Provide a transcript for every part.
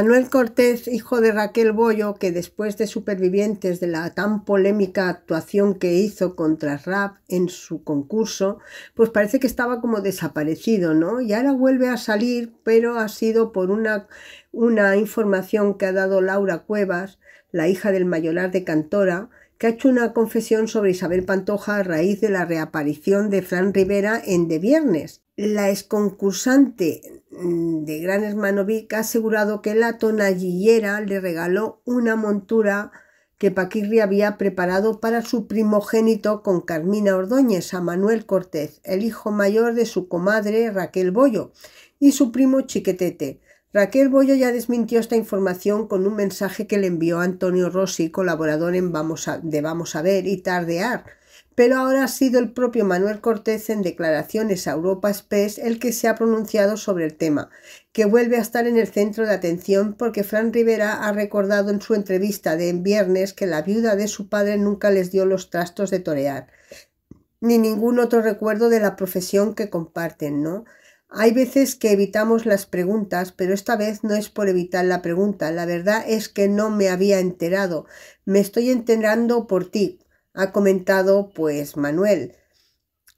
Manuel Cortés, hijo de Raquel Boyo, que después de supervivientes de la tan polémica actuación que hizo contra Rap en su concurso, pues parece que estaba como desaparecido, ¿no? Y ahora vuelve a salir, pero ha sido por una, una información que ha dado Laura Cuevas, la hija del mayoral de Cantora, que ha hecho una confesión sobre Isabel Pantoja a raíz de la reaparición de Fran Rivera en De Viernes. La exconcursante mm, de Gran Hermano ha asegurado que la tonallillera le regaló una montura que Paquirri había preparado para su primogénito con Carmina Ordóñez, a Manuel Cortés, el hijo mayor de su comadre Raquel Bollo, y su primo Chiquetete, Raquel Boyo ya desmintió esta información con un mensaje que le envió Antonio Rossi, colaborador en Vamos a, de Vamos a ver y Tardear, pero ahora ha sido el propio Manuel Cortés en declaraciones a Europa Express el que se ha pronunciado sobre el tema, que vuelve a estar en el centro de atención porque Fran Rivera ha recordado en su entrevista de en viernes que la viuda de su padre nunca les dio los trastos de torear, ni ningún otro recuerdo de la profesión que comparten, ¿no? Hay veces que evitamos las preguntas, pero esta vez no es por evitar la pregunta. La verdad es que no me había enterado. Me estoy enterando por ti, ha comentado pues Manuel,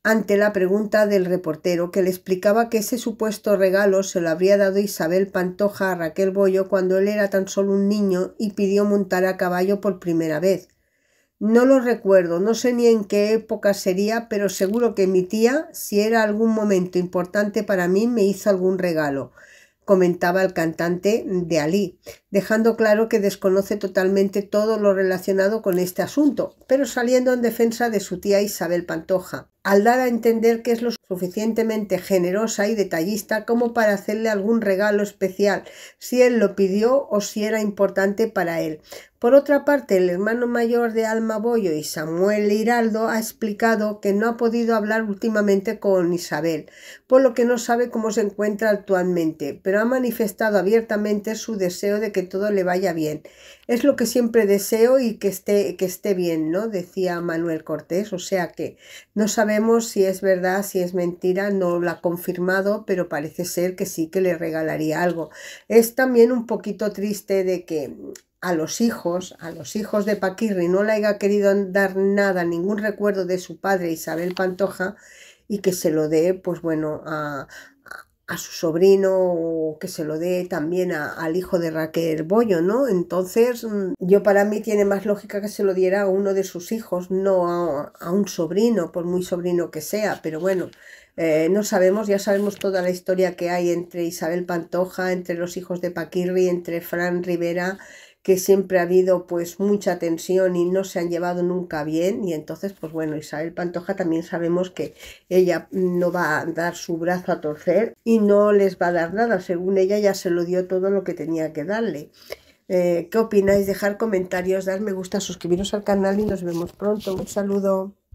ante la pregunta del reportero que le explicaba que ese supuesto regalo se lo habría dado Isabel Pantoja a Raquel Bollo cuando él era tan solo un niño y pidió montar a caballo por primera vez. No lo recuerdo, no sé ni en qué época sería, pero seguro que mi tía, si era algún momento importante para mí, me hizo algún regalo, comentaba el cantante de Alí, dejando claro que desconoce totalmente todo lo relacionado con este asunto, pero saliendo en defensa de su tía Isabel Pantoja al dar a entender que es lo suficientemente generosa y detallista como para hacerle algún regalo especial, si él lo pidió o si era importante para él. Por otra parte, el hermano mayor de Alma Boyo y Samuel Hiraldo ha explicado que no ha podido hablar últimamente con Isabel, por lo que no sabe cómo se encuentra actualmente, pero ha manifestado abiertamente su deseo de que todo le vaya bien. Es lo que siempre deseo y que esté, que esté bien, ¿no? decía Manuel Cortés, o sea que no sabe si es verdad, si es mentira, no lo ha confirmado, pero parece ser que sí que le regalaría algo. Es también un poquito triste de que a los hijos, a los hijos de Paquirri, no le haya querido dar nada, ningún recuerdo de su padre Isabel Pantoja y que se lo dé, pues bueno, a, a su sobrino o que se lo dé también al hijo de Raquel Bollo, ¿no? Entonces, mm, yo para mí tiene más lógica que se lo diera a uno de sus hijos, no a, un sobrino, por muy sobrino que sea, pero bueno, eh, no sabemos, ya sabemos toda la historia que hay entre Isabel Pantoja, entre los hijos de Paquirri, entre Fran Rivera, que siempre ha habido pues mucha tensión y no se han llevado nunca bien y entonces pues bueno Isabel Pantoja también sabemos que ella no va a dar su brazo a torcer y no les va a dar nada según ella ya se lo dio todo lo que tenía que darle eh, ¿qué opináis? dejar comentarios, dar me gusta suscribiros al canal y nos vemos pronto, un saludo